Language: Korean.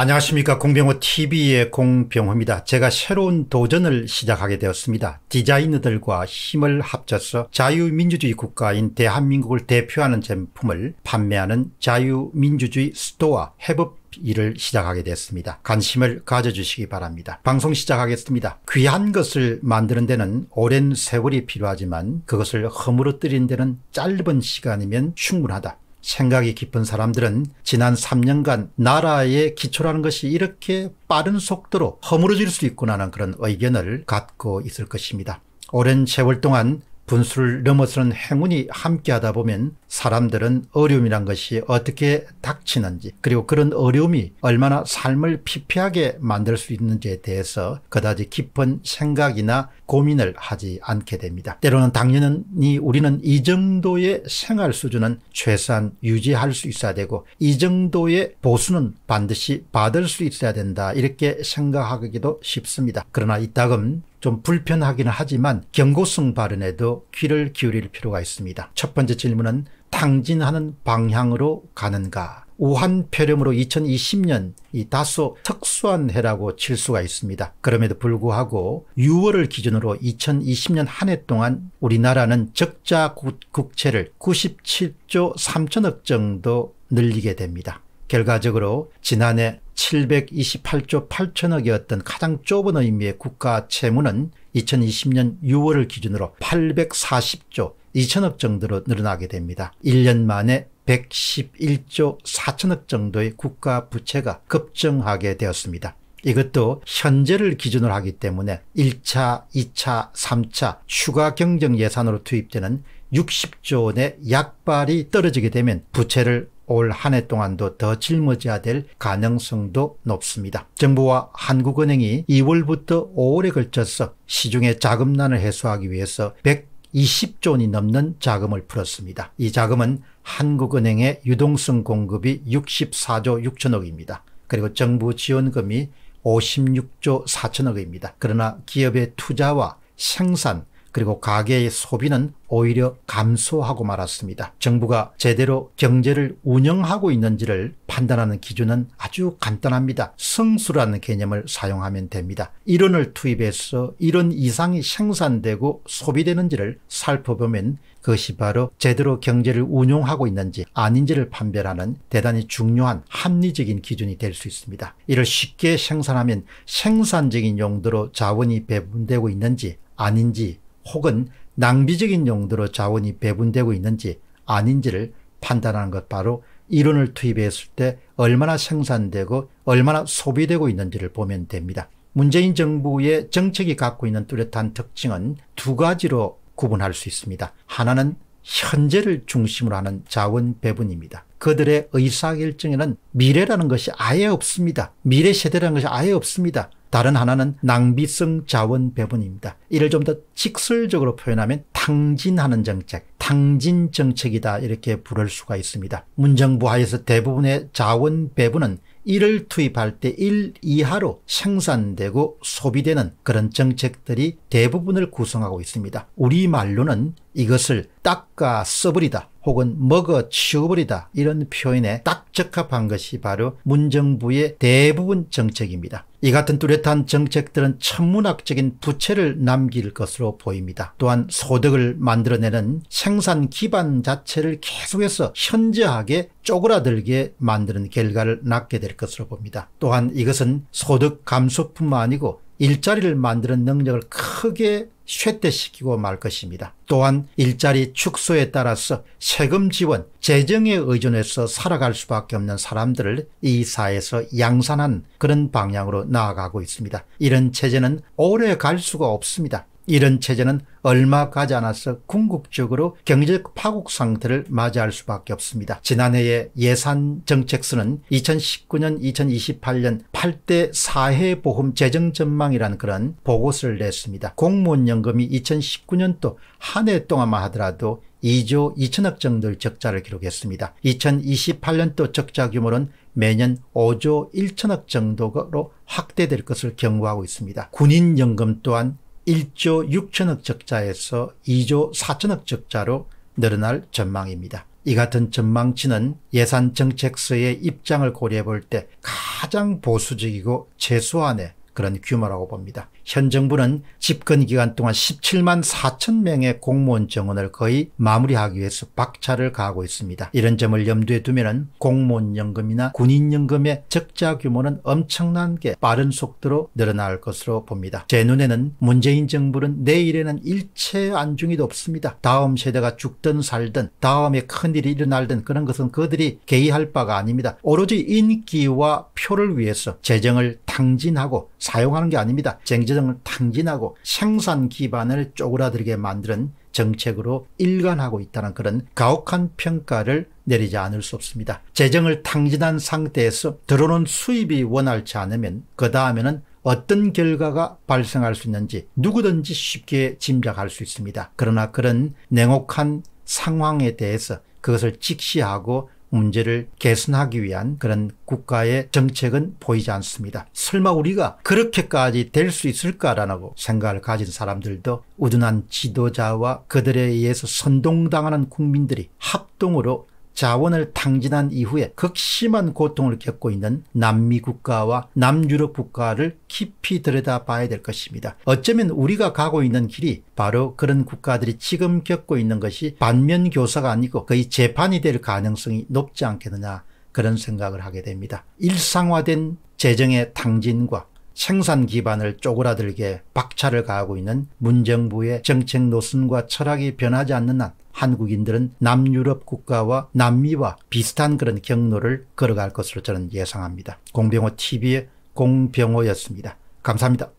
안녕하십니까 공병호 tv의 공병호입니다. 제가 새로운 도전을 시작하게 되었습니다. 디자이너들과 힘을 합쳐서 자유민주주의 국가인 대한민국을 대표하는 제품을 판매하는 자유민주주의 스토어 해법 일을 시작하게 됐습니다. 관심을 가져주시기 바랍니다. 방송 시작하겠습니다. 귀한 것을 만드는 데는 오랜 세월이 필요하지만 그것을 허물어뜨린 데는 짧은 시간이면 충분하다. 생각이 깊은 사람들은 지난 3년간 나라의 기초라는 것이 이렇게 빠른 속도로 허물어질 수 있구나 하는 그런 의견을 갖고 있을 것입니다. 오랜 세월 동안 분수를 넘어서는 행운이 함께하다 보면 사람들은 어려움이란 것이 어떻게 닥치는지 그리고 그런 어려움이 얼마나 삶을 피폐하게 만들 수 있는지에 대해서 그다지 깊은 생각이나 고민을 하지 않게 됩니다. 때로는 당연히 우리는 이 정도의 생활 수준은 최소한 유지할 수 있어야 되고 이 정도의 보수는 반드시 받을 수 있어야 된다 이렇게 생각하기도 쉽습니다. 그러나 이따금 좀 불편하기는 하지만 경고성 발언에도 귀를 기울일 필요가 있습니다. 첫 번째 질문은 탕진하는 방향으로 가는가? 우한 폐렴으로 2020년 이 다소 특수한 해라고 칠 수가 있습니다. 그럼에도 불구하고 6월을 기준으로 2020년 한 해 동안 우리나라는 적자 국채를 97조 3천억 정도 늘리게 됩니다. 결과적으로 지난해 728조 8천억이었던 가장 좁은 의미의 국가 채무는 2020년 6월을 기준으로 840조 2천억 정도로 늘어나게 됩니다. 1년 만에 111조 4천억 정도의 국가 부채가 급증하게 되었습니다. 이것도 현재를 기준으로 하기 때문에 1차, 2차, 3차 추가 경정 예산으로 투입되는 60조 원의 약발이 떨어지게 되면 부채를 올한해 동안도 더 짊어져야 될 가능성도 높습니다. 정부와 한국은행이 2월부터 5월에 걸쳐서 시중의 자금난을 해소하기 위해서 120조 원이 넘는 자금을 풀었습니다. 이 자금은 한국은행의 유동성 공급이 64조 6천억입니다. 그리고 정부 지원금이 56조 4천억입니다. 그러나 기업의 투자와 생산, 그리고 가계의 소비는 오히려 감소하고 말았습니다. 정부가 제대로 경제를 운영하고 있는지를 판단하는 기준은 아주 간단합니다. 성수라는 개념을 사용하면 됩니다. 1원을 투입해서 1원 이상이 생산되고 소비되는지를 살펴보면 그것이 바로 제대로 경제를 운용하고 있는지 아닌지를 판별하는 대단히 중요한 합리적인 기준이 될 수 있습니다. 이를 쉽게 생산하면 생산적인 용도로 자원이 배분되고 있는지 아닌지 혹은 낭비적인 용도로 자원이 배분되고 있는지 아닌지를 판단하는 것 바로 이론을 투입했을 때 얼마나 생산되고 얼마나 소비되고 있는지를 보면 됩니다. 문재인 정부의 정책이 갖고 있는 뚜렷한 특징은 두 가지로 구분할 수 있습니다. 하나는 현재를 중심으로 하는 자원 배분입니다. 그들의 의사결정에는 미래라는 것이 아예 없습니다. 미래 세대라는 것이 아예 없습니다. 다른 하나는 낭비성 자원 배분입니다. 이를 좀 더 직설적으로 표현하면 탕진하는 정책, 탕진 정책이다 이렇게 부를 수가 있습니다. 문정부 하에서 대부분의 자원 배분은 이를 투입할 때 1 이하로 생산되고 소비되는 그런 정책들이 대부분을 구성하고 있습니다. 우리말로는 이것을 닦아 써버리다 혹은 먹어 치워버리다 이런 표현에 딱 적합한 것이 바로 문정부의 대부분 정책입니다. 이 같은 뚜렷한 정책들은 천문학적인 부채를 남길 것으로 보입니다. 또한 소득을 만들어내는 생산 기반 자체를 계속해서 현저하게 쪼그라들게 만드는 결과를 낳게 될 것으로 봅니다. 또한 이것은 소득 감소뿐만 아니고 일자리를 만드는 능력을 크게 쇠퇴시키고 말 것입니다. 또한 일자리 축소에 따라서 세금 지원, 재정에 의존해서 살아갈 수밖에 없는 사람들을 이 사회에서 양산한 그런 방향으로 나아가고 있습니다. 이런 체제는 오래 갈 수가 없습니다. 이런 체제는 얼마 가지 않아서 궁극적으로 경제적 파국 상태를 맞이할 수밖에 없습니다. 지난해의 예산 정책수는 2019년 2028년 8대 사회 보험 재정 전망이라는 그런 보고서를 냈습니다. 공무원 연금이 2019년도 한 해 동안만 하더라도 2조 2천억 정도의 적자를 기록했습니다. 2028년도 적자 규모는 매년 5조 1천억 정도로 확대될 것을 경고하고 있습니다. 군인연금 또한 1조 6천억 적자에서 2조 4천억 적자로 늘어날 전망입니다. 이 같은 전망치는 예산 정책서의 입장을 고려해 볼 때 가장 보수적이고 최소한의 그런 규모라고 봅니다. 현 정부는 집권 기간 동안 17만 4천 명의 공무원 정원을 거의 마무리하기 위해서 박차를 가하고 있습니다. 이런 점을 염두에 두면 공무원 연금이나 군인 연금의 적자 규모는 엄청난 게 빠른 속도로 늘어날 것으로 봅니다. 제 눈에는 문재인 정부는 내일에는 일체 안중이도 없습니다. 다음 세대가 죽든 살든 다음에 큰일이 일어날든 그런 것은 그들이 개의할 바가 아닙니다. 오로지 인기와 표를 위해서 재정을 탕진하고 사용하는 게 아닙니다. 쟁제 재정을 탕진하고 생산 기반을 쪼그라들게 만드는 정책으로 일관하고 있다는 그런 가혹한 평가를 내리지 않을 수 없습니다. 재정을 탕진한 상태에서 들어오는 수입이 원활치 않으면 그 다음에는 어떤 결과가 발생할 수 있는지 누구든지 쉽게 짐작할 수 있습니다. 그러나 그런 냉혹한 상황에 대해서 그것을 직시하고 문제를 개선하기 위한 그런 국가의 정책은 보이지 않습니다. 설마 우리가 그렇게까지 될 수 있을까라고 생각을 가진 사람들도 우둔한 지도자와 그들에 의해서 선동당하는 국민들이 합동으로 자원을 탕진한 이후에 극심한 고통을 겪고 있는 남미 국가와 남유럽 국가를 깊이 들여다봐야 될 것입니다. 어쩌면 우리가 가고 있는 길이 바로 그런 국가들이 지금 겪고 있는 것이 반면 교사가 아니고 거의 재판이 될 가능성이 높지 않겠느냐 그런 생각을 하게 됩니다. 일상화된 재정의 탕진과 생산 기반을 쪼그라들게 박차를 가하고 있는 문정부의 정책 노선과 철학이 변하지 않는 한 한국인들은 남유럽 국가와 남미와 비슷한 그런 경로를 걸어갈 것으로 저는 예상합니다. 공병호 TV의 공병호였습니다. 감사합니다.